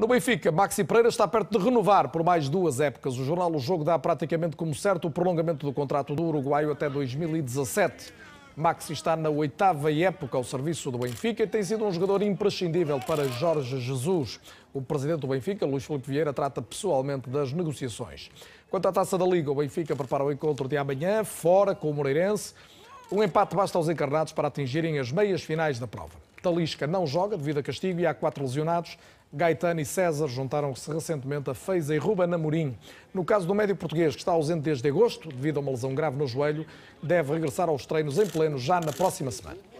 No Benfica, Maxi Pereira está perto de renovar por mais duas épocas. O jornal O Jogo dá praticamente como certo o prolongamento do contrato do uruguaio até 2017. Maxi está na oitava época ao serviço do Benfica e tem sido um jogador imprescindível para Jorge Jesus. O presidente do Benfica, Luís Filipe Vieira, trata pessoalmente das negociações. Quanto à taça da Liga, o Benfica prepara o encontro de amanhã, fora com o Moreirense. Um empate basta aos encarnados para atingirem as meias finais da prova. Talisca não joga devido a castigo e há quatro lesionados. Gaetano e César juntaram-se recentemente a Feiza e Ruben Amorim. No caso do médio português, que está ausente desde agosto, devido a uma lesão grave no joelho, deve regressar aos treinos em pleno já na próxima semana.